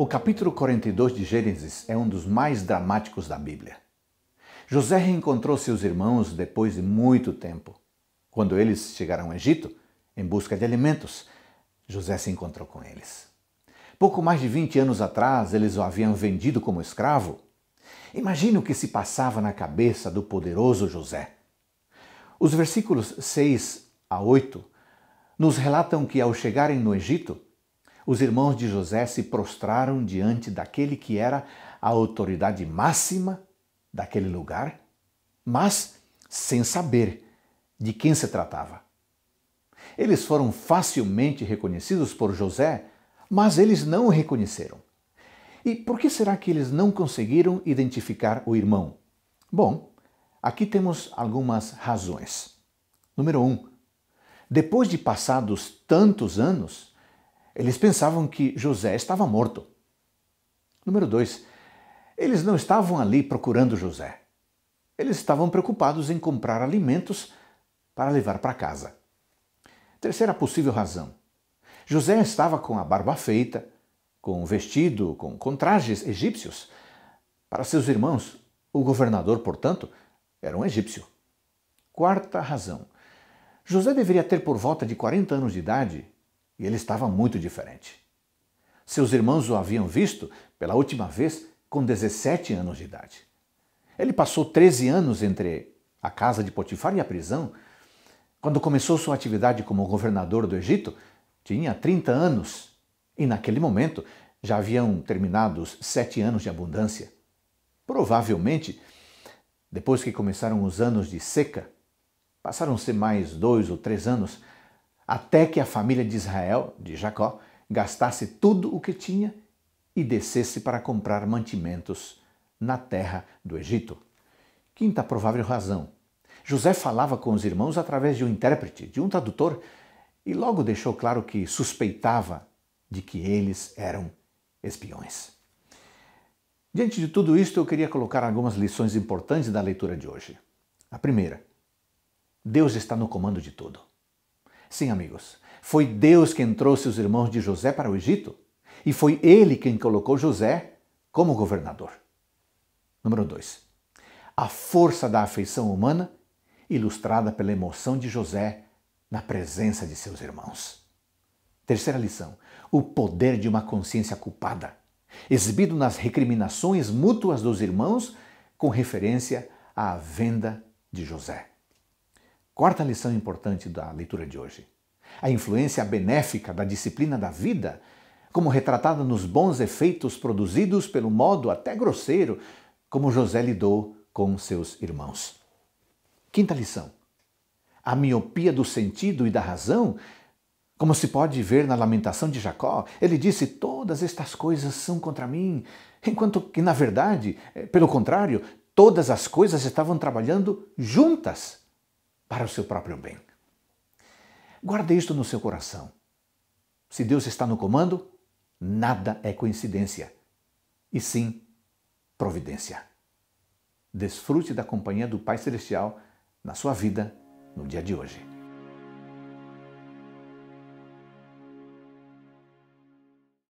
O capítulo 42 de Gênesis é um dos mais dramáticos da Bíblia. José reencontrou seus irmãos depois de muito tempo. Quando eles chegaram ao Egito, em busca de alimentos, José se encontrou com eles. Pouco mais de 20 anos atrás, eles o haviam vendido como escravo. Imagine o que se passava na cabeça do poderoso José. Os versículos 6 a 8 nos relatam que, ao chegarem no Egito, os irmãos de José se prostraram diante daquele que era a autoridade máxima daquele lugar, mas sem saber de quem se tratava. Eles foram facilmente reconhecidos por José, mas eles não o reconheceram. E por que será que eles não conseguiram identificar o irmão? Bom, aqui temos algumas razões. Número 1. Um, depois de passados tantos anos, eles pensavam que José estava morto. Número dois, eles não estavam ali procurando José. Eles estavam preocupados em comprar alimentos para levar para casa. Terceira possível razão: José estava com a barba feita, com um vestido, com, com trajes egípcios. Para seus irmãos, o governador, portanto, era um egípcio. Quarta razão: José deveria ter por volta de 40 anos de idade e ele estava muito diferente. Seus irmãos o haviam visto pela última vez com 17 anos de idade. Ele passou 13 anos entre a casa de Potifar e a prisão. Quando começou sua atividade como governador do Egito, tinha 30 anos e naquele momento já haviam terminado os sete anos de abundância. Provavelmente, depois que começaram os anos de seca, passaram-se mais dois ou três anos até que a família de Israel, de Jacó, gastasse tudo o que tinha e descesse para comprar mantimentos na terra do Egito. Quinta provável razão. José falava com os irmãos através de um intérprete, de um tradutor, e logo deixou claro que suspeitava de que eles eram espiões. Diante de tudo isto, eu queria colocar algumas lições importantes da leitura de hoje. A primeira: Deus está no comando de tudo. Sim, amigos, foi Deus quem trouxe os irmãos de José para o Egito e foi ele quem colocou José como governador. Número 2. A força da afeição humana, ilustrada pela emoção de José na presença de seus irmãos. Terceira lição: o poder de uma consciência culpada, exibido nas recriminações mútuas dos irmãos com referência à venda de José. Quarta lição importante da leitura de hoje: a influência benéfica da disciplina da vida, como retratada nos bons efeitos produzidos pelo modo até grosseiro como José lidou com seus irmãos. Quinta lição: a miopia do sentido e da razão, como se pode ver na lamentação de Jacó, ele disse: Todas estas coisas são contra mim, enquanto que, na verdade, eh, pelo contrário, todas as coisas estavam trabalhando juntas para o seu próprio bem. Guarde isto no seu coração. Se Deus está no comando, nada é coincidência, e sim providência. Desfrute da companhia do Pai Celestial na sua vida no dia de hoje.